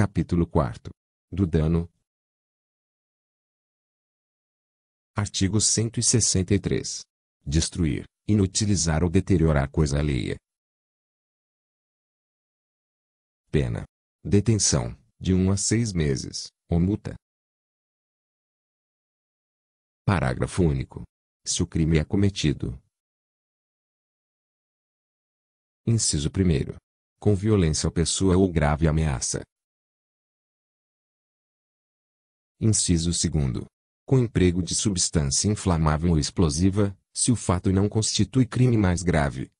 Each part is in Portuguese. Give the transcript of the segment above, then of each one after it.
Capítulo 4. Do dano. Artigo 163. Destruir, inutilizar ou deteriorar coisa alheia. Pena. Detenção, de 1 um a 6 meses, ou multa. Parágrafo único. Se o crime é cometido. Inciso 1. Com violência à pessoa ou grave ameaça, Inciso segundo. Com emprego de substância inflamável ou explosiva, se o fato não constitui crime mais grave.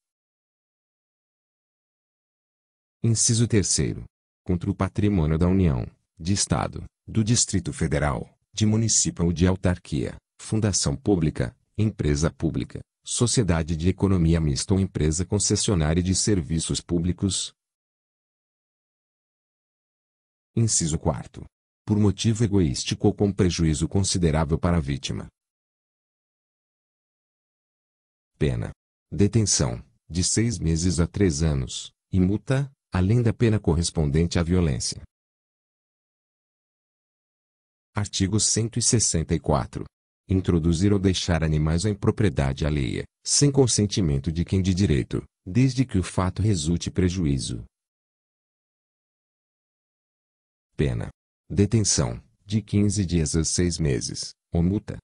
Inciso terceiro. Contra o patrimônio da União, de Estado, do Distrito Federal, de município ou de autarquia, fundação pública, empresa pública, sociedade de economia mista ou empresa concessionária de serviços públicos. Inciso 4 por motivo egoístico ou com prejuízo considerável para a vítima. Pena. Detenção, de seis meses a três anos, e multa, além da pena correspondente à violência. Artigo 164. Introduzir ou deixar animais em propriedade alheia, sem consentimento de quem de direito, desde que o fato resulte prejuízo. Pena detenção, de 15 dias a 6 meses, ou multa.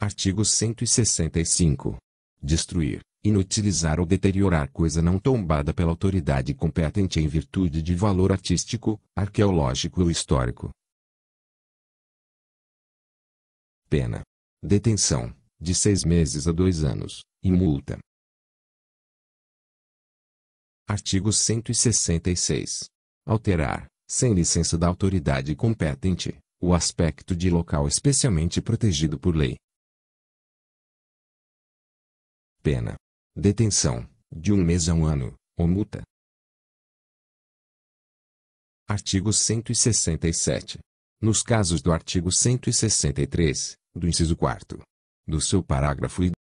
Artigo 165. Destruir, inutilizar ou deteriorar coisa não tombada pela autoridade competente em virtude de valor artístico, arqueológico ou histórico. Pena. Detenção, de seis meses a dois anos, e multa. Artigo 166 alterar, sem licença da autoridade competente, o aspecto de local especialmente protegido por lei. Pena: detenção, de um mês a um ano, ou multa. Artigo 167. Nos casos do artigo 163, do inciso 4, do seu parágrafo e